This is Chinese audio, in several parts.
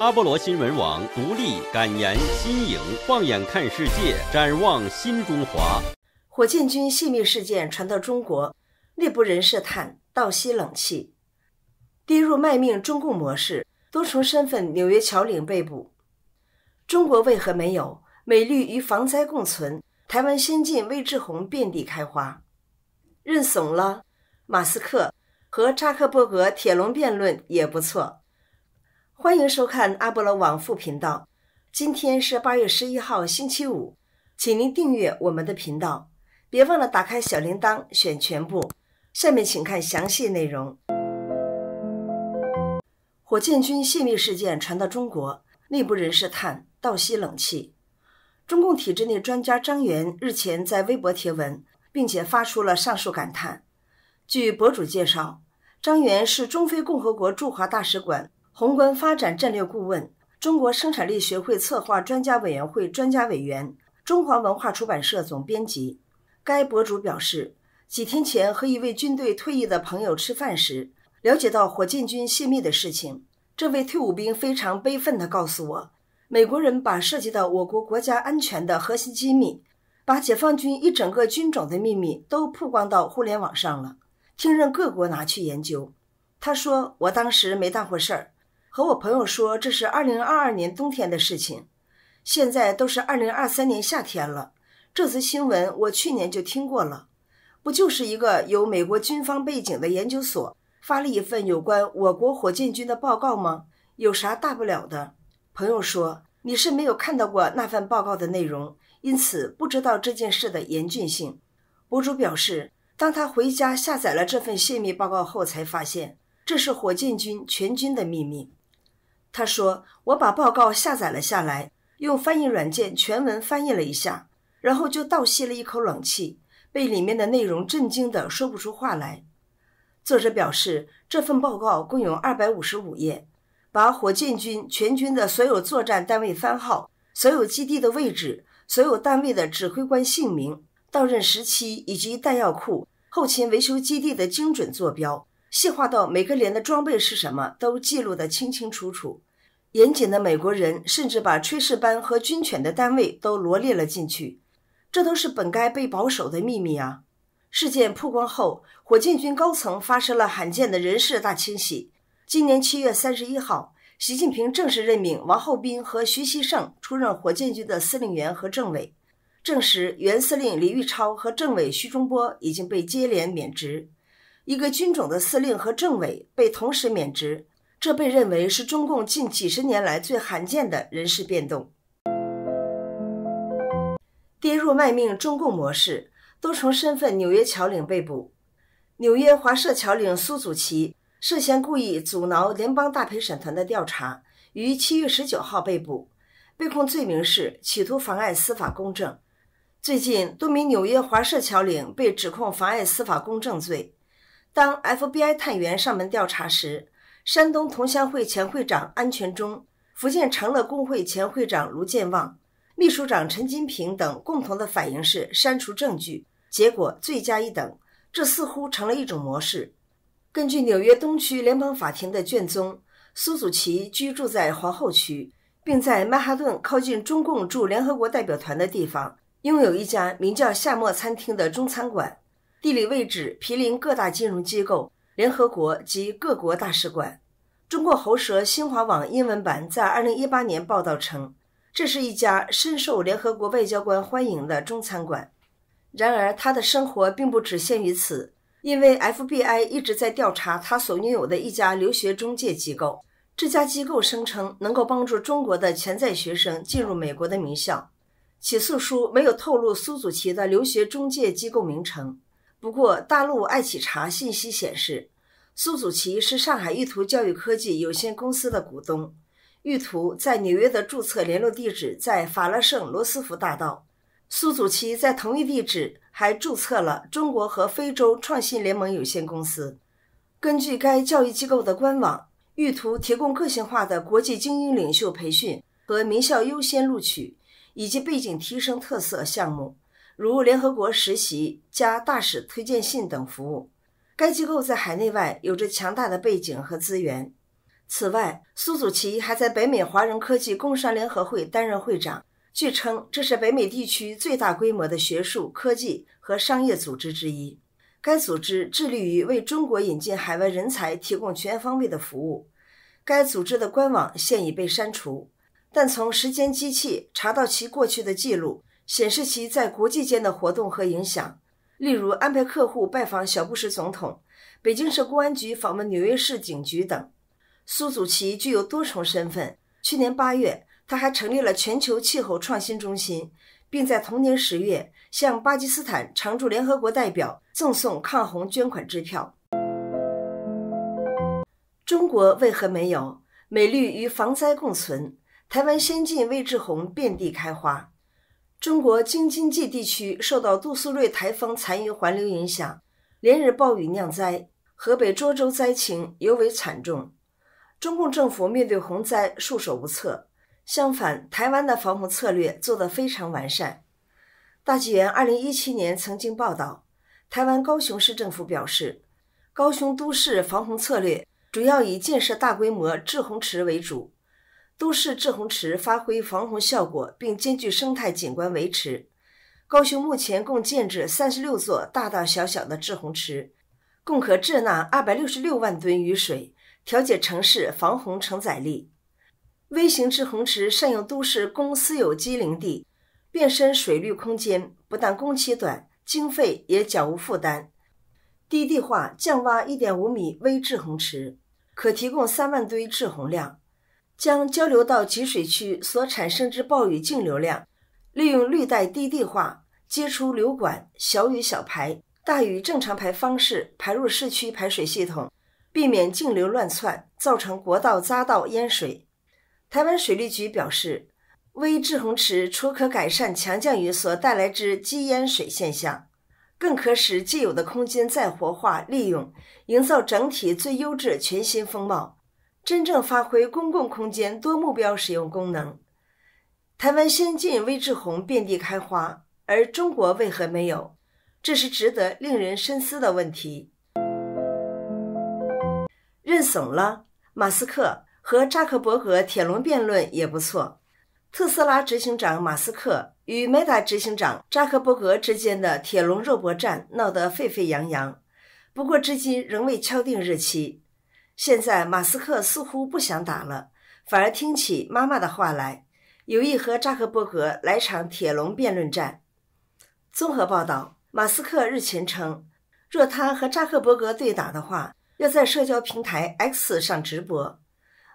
阿波罗新闻网独立敢言，新颖，放眼看世界，展望新中华。火箭军泄密事件传到中国，内部人士叹倒吸冷气。低入卖命中共模式，多重身份纽约侨领被捕。中国为何没有？美绿与防灾共存，台湾先进魏志宏遍地开花。认怂了，马斯克和扎克伯格铁笼辩论也不错。欢迎收看阿波罗往复频道。今天是八月十一号，星期五。请您订阅我们的频道，别忘了打开小铃铛，选全部。下面请看详细内容。火箭军泄密事件传到中国，内部人士叹倒吸冷气。中共体制内专家张元日前在微博贴文，并且发出了上述感叹。据博主介绍，张元是中非共和国驻华大使馆。宏观发展战略顾问、中国生产力学会策划专家委员会专家委员、中华文化出版社总编辑，该博主表示，几天前和一位军队退役的朋友吃饭时，了解到火箭军泄密的事情。这位退伍兵非常悲愤地告诉我，美国人把涉及到我国国家安全的核心机密，把解放军一整个军种的秘密都曝光到互联网上了，听任各国拿去研究。他说，我当时没当回事儿。和我朋友说这是二零二二年冬天的事情，现在都是二零二三年夏天了。这则新闻我去年就听过了，不就是一个有美国军方背景的研究所发了一份有关我国火箭军的报告吗？有啥大不了的？朋友说你是没有看到过那份报告的内容，因此不知道这件事的严峻性。博主表示，当他回家下载了这份泄密报告后，才发现这是火箭军全军的秘密。他说：“我把报告下载了下来，用翻译软件全文翻译了一下，然后就倒吸了一口冷气，被里面的内容震惊的说不出话来。”作者表示，这份报告共有二百五十五页，把火箭军全军的所有作战单位番号、所有基地的位置、所有单位的指挥官姓名、到任时期以及弹药库、后勤维修基地的精准坐标。细化到每个连的装备是什么，都记录得清清楚楚。严谨的美国人甚至把炊事班和军犬的单位都罗列了进去，这都是本该被保守的秘密啊！事件曝光后，火箭军高层发生了罕见的人事大清洗。今年七月三十一号，习近平正式任命王浩斌和徐希胜出任火箭军的司令员和政委，证实原司令李玉超和政委徐中波已经被接连免职。一个军种的司令和政委被同时免职，这被认为是中共近几十年来最罕见的人事变动。跌入卖命中共模式，多重身份。纽约侨领被捕，纽约华社侨领苏祖奇涉嫌故意阻挠联邦大陪审团的调查，于七月十九号被捕，被控罪名是企图妨碍司法公正。最近，多名纽约华社侨领被指控妨碍司法公正罪。当 FBI 探员上门调查时，山东同乡会前会长安全忠、福建长乐工会前会长卢建旺、秘书长陈金平等共同的反应是删除证据，结果罪加一等。这似乎成了一种模式。根据纽约东区联邦法庭的卷宗，苏祖奇居住在皇后区，并在曼哈顿靠近中共驻联合国代表团的地方拥有一家名叫“夏末餐厅”的中餐馆。地理位置毗邻各大金融机构、联合国及各国大使馆。中国喉舌新华网英文版在二零一八年报道称，这是一家深受联合国外交官欢迎的中餐馆。然而，他的生活并不只限于此，因为 FBI 一直在调查他所拥有的一家留学中介机构。这家机构声称能够帮助中国的潜在学生进入美国的名校。起诉书没有透露苏祖奇的留学中介机构名称。不过，大陆爱企查信息显示，苏祖奇是上海玉图教育科技有限公司的股东。玉图在纽约的注册联络地址在法拉盛罗斯福大道。苏祖奇在同一地址还注册了中国和非洲创新联盟有限公司。根据该教育机构的官网，玉图提供个性化的国际精英领袖培训和名校优先录取以及背景提升特色项目。如联合国实习加大使推荐信等服务，该机构在海内外有着强大的背景和资源。此外，苏祖奇还在北美华人科技工商联合会担任会长，据称这是北美地区最大规模的学术、科技和商业组织之一。该组织致力于为中国引进海外人才提供全方位的服务。该组织的官网现已被删除，但从时间机器查到其过去的记录。显示其在国际间的活动和影响，例如安排客户拜访小布什总统、北京市公安局访问纽约市警局等。苏祖奇具有多重身份。去年八月，他还成立了全球气候创新中心，并在同年十月向巴基斯坦常驻联合国代表赠送抗洪捐款支票。中国为何没有美绿与防灾共存？台湾先进位志红遍地开花。中国京津冀地区受到杜苏芮台风残余环流影响，连日暴雨酿灾，河北涿州灾情尤为惨重。中共政府面对洪灾束手无策，相反，台湾的防洪策略做得非常完善。大纪元二零一七年曾经报道，台湾高雄市政府表示，高雄都市防洪策略主要以建设大规模制洪池为主。都市滞洪池发挥防洪效果，并兼具生态景观维持。高雄目前共建制三十六座大大小小的滞洪池，共可滞纳二百六十六万吨雨水，调节城市防洪承载力。微型滞洪池善用都市公私有机林地，变身水绿空间，不但工期短，经费也较无负担。低地化降挖一点五米微滞洪池，可提供三万吨滞洪量。将交流道集水区所产生之暴雨净流量，利用绿带低地化接出流管，小雨小排，大雨正常排方式排入市区排水系统，避免径流乱窜造成国道匝道淹水。台湾水利局表示，微滞洪池除可改善强降雨所带来之积淹水现象，更可使既有的空间再活化利用，营造整体最优质全新风貌。真正发挥公共空间多目标使用功能，台湾先进微智红遍地开花，而中国为何没有？这是值得令人深思的问题。认怂了，马斯克和扎克伯格铁笼辩论也不错。特斯拉执行长马斯克与 Meta 执行长扎克伯格之间的铁笼肉搏战闹得沸沸扬扬，不过至今仍未敲定日期。现在马斯克似乎不想打了，反而听起妈妈的话来，有意和扎克伯格来场铁笼辩论战。综合报道，马斯克日前称，若他和扎克伯格对打的话，要在社交平台 X 上直播。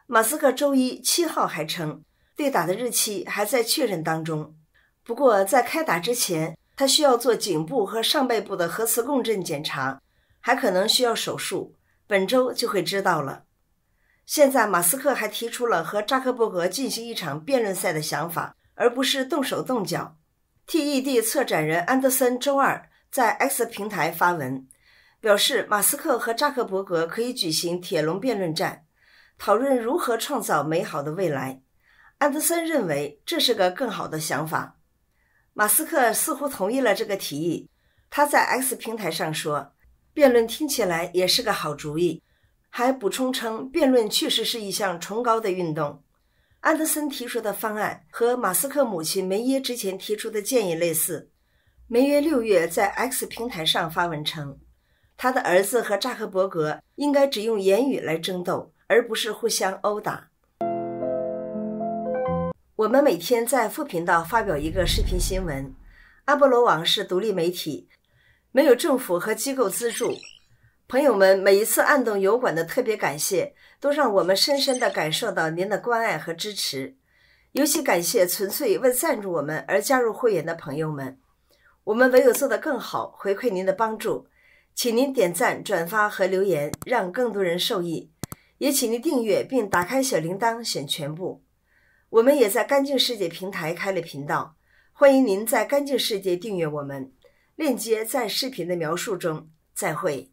马斯克周一七号还称，对打的日期还在确认当中。不过在开打之前，他需要做颈部和上背部的核磁共振检查，还可能需要手术。本周就会知道了。现在，马斯克还提出了和扎克伯格进行一场辩论赛的想法，而不是动手动脚。TED 策展人安德森周二在 X 平台发文，表示马斯克和扎克伯格可以举行铁笼辩论战，讨论如何创造美好的未来。安德森认为这是个更好的想法。马斯克似乎同意了这个提议，他在 X 平台上说。辩论听起来也是个好主意，还补充称辩论确实是一项崇高的运动。安德森提出的方案和马斯克母亲梅耶之前提出的建议类似。梅耶六月在 X 平台上发文称，他的儿子和扎克伯格应该只用言语来争斗，而不是互相殴打。我们每天在副频道发表一个视频新闻。阿波罗网是独立媒体。没有政府和机构资助，朋友们每一次按动油管的特别感谢，都让我们深深的感受到您的关爱和支持。尤其感谢纯粹为赞助我们而加入会员的朋友们。我们唯有做得更好，回馈您的帮助。请您点赞、转发和留言，让更多人受益。也请您订阅并打开小铃铛，选全部。我们也在干净世界平台开了频道，欢迎您在干净世界订阅我们。链接在视频的描述中。再会。